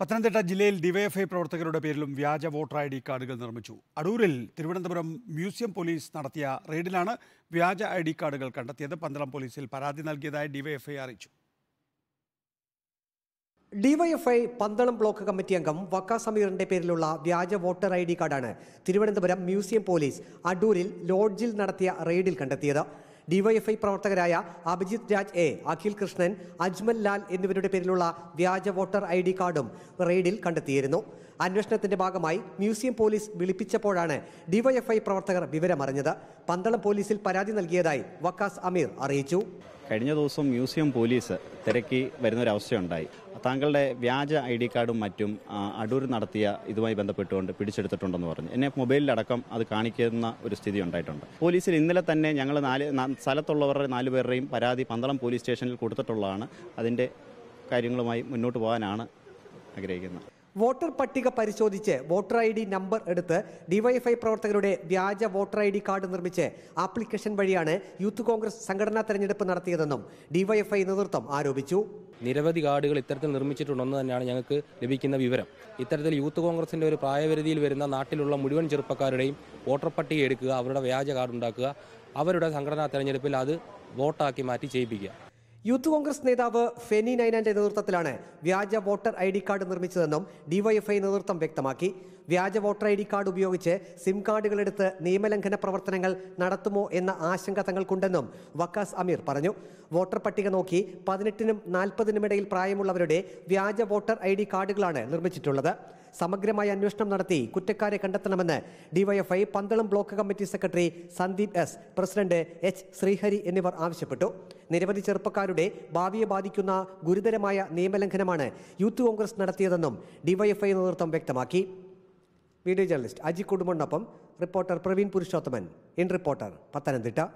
പത്തനംതിട്ട ജില്ലയിൽ ഡിവൈഎഫ്ഐ പ്രവർത്തകരുടെ പേരിലും വ്യാജ വോട്ടർ ഐ ഡി കാർഡുകൾ നിർമ്മിച്ചു അടൂരിൽ തിരുവനന്തപുരം മ്യൂസിയം പോലീസ് നടത്തിയ റെയ്ഡിലാണ് വ്യാജ ഐ ഡി കാർഡുകൾ കണ്ടെത്തിയത് പന്തളം പോലീസിൽ പരാതി നൽകിയതായി ഡിവൈഎഫ്ഐ അറിയിച്ചു ഡിവൈഎഫ്ഐ പന്തളം ബ്ലോക്ക് കമ്മിറ്റി അംഗം വക്ക സമീറിന്റെ പേരിലുള്ള വ്യാജ വോട്ടർ ഐ ഡി കാർഡാണ് തിരുവനന്തപുരം മ്യൂസിയം പോലീസ് അടൂരിൽ ലോഡ്ജിൽ നടത്തിയ റെയ്ഡിൽ കണ്ടെത്തിയത് ഡിവൈഎഫ്ഐ പ്രവർത്തകരായ അഭിജിത് രാജ് എ അഖിൽ കൃഷ്ണൻ അജ്മൽ ലാൽ എന്നിവരുടെ പേരിലുള്ള വ്യാജ വോട്ടർ ഐ ഡി കാർഡും റെയ്ഡിൽ കണ്ടെത്തിയിരുന്നു അന്വേഷണത്തിന്റെ ഭാഗമായി മ്യൂസിയം പോലീസ് വിളിപ്പിച്ചപ്പോഴാണ് ഡിവൈഎഫ്ഐ പ്രവർത്തകർ വിവരമറിഞ്ഞത് പന്തളം പോലീസിൽ പരാതി നൽകിയതായി വക്കാസ് അമീർ അറിയിച്ചു കഴിഞ്ഞ ദിവസം മ്യൂസിയം പോലീസ് തിരക്കി വരുന്നൊരവസ്ഥയുണ്ടായി താങ്കളുടെ വ്യാജ ഐ ഡി കാർഡും മറ്റും അടൂർ നടത്തിയ ഇതുമായി ബന്ധപ്പെട്ടുകൊണ്ട് പിടിച്ചെടുത്തിട്ടുണ്ടെന്ന് പറഞ്ഞു എന്നെ മൊബൈലിലടക്കം അത് കാണിക്കുന്ന ഒരു സ്ഥിതി ഉണ്ടായിട്ടുണ്ട് പോലീസിൽ ഇന്നലെ തന്നെ ഞങ്ങൾ നാല് സ്ഥലത്തുള്ളവരുടെ നാലുപേരുടെയും പരാതി പന്തളം പോലീസ് സ്റ്റേഷനിൽ കൊടുത്തിട്ടുള്ളതാണ് അതിൻ്റെ കാര്യങ്ങളുമായി മുന്നോട്ട് പോകാനാണ് ആഗ്രഹിക്കുന്നത് വോട്ടർ പട്ടിക പരിശോധിച്ച് വോട്ടർ ഐ ഡി നമ്പർ എടുത്ത് ഡിവൈഎഫ്ഐ പ്രവർത്തകരുടെ വ്യാജ വോട്ടർ ഐ ഡി കാർഡ് നിർമ്മിച്ച് ആപ്ലിക്കേഷൻ വഴിയാണ് യൂത്ത് കോൺഗ്രസ് സംഘടനാ തെരഞ്ഞെടുപ്പ് നടത്തിയതെന്നും ഡിവൈഎഫ്ഐ നേതൃത്വം ആരോപിച്ചു നിരവധി കാർഡുകൾ ഇത്തരത്തിൽ നിർമ്മിച്ചിട്ടുണ്ടെന്ന് തന്നെയാണ് ഞങ്ങൾക്ക് ലഭിക്കുന്ന വിവരം ഇത്തരത്തിൽ യൂത്ത് കോൺഗ്രസിന്റെ ഒരു പ്രായപരിധിയിൽ വരുന്ന നാട്ടിലുള്ള മുഴുവൻ ചെറുപ്പക്കാരുടെയും വോട്ടർ പട്ടിക എടുക്കുക അവരുടെ വ്യാജ കാർഡ് ഉണ്ടാക്കുക അവരുടെ സംഘടനാ തെരഞ്ഞെടുപ്പിൽ അത് വോട്ടാക്കി മാറ്റി ചെയ്യിപ്പിക്കുക യൂത്ത് കോൺഗ്രസ് നേതാവ് ഫെനി നൈനാന്റെ നേതൃത്വത്തിലാണ് വ്യാജ വോട്ടർ ഐ ഡി കാർഡ് നിർമ്മിച്ചതെന്നും ഡിവൈഎഫ്ഐ നേതൃത്വം വ്യക്തമാക്കി വ്യാജ വോട്ടർ ഐ ഡി കാർഡ് ഉപയോഗിച്ച് സിം കാർഡുകളെടുത്ത് നിയമലംഘന പ്രവർത്തനങ്ങൾ നടത്തുമോ എന്ന ആശങ്ക തങ്ങൾക്കുണ്ടെന്നും വക്കാസ് അമീർ പറഞ്ഞു വോട്ടർ പട്ടിക നോക്കി പതിനെട്ടിനും ഇടയിൽ പ്രായമുള്ളവരുടെ വ്യാജ വോട്ടർ ഐ ഡി കാർഡുകളാണ് നിർമ്മിച്ചിട്ടുള്ളത് സമഗ്രമായ അന്വേഷണം നടത്തി കുറ്റക്കാരെ കണ്ടെത്തണമെന്ന് DYFI Pandalam block committee secretary Sandeep S president H Sreehari എന്നിവർ ആവശ്യപ്പെട്ടു നിരവധി ചെറുപ്പക്കാരുടെ ഭാവിയെ ബാധിക്കുന്ന ഗുരുതരമായ നിയമലംഘനമാണ് യൂത്ത് കോൺഗ്രസ് നടത്തിയതെന്നും ഡിവൈഎഫ്ഐ നേതൃത്വം വ്യക്തമാക്കി വീഡിയോ ജേർണലിസ്റ്റ് അജി കുടുംബനൊപ്പം reporter Praveen Purushothaman in reporter Pathanamthitta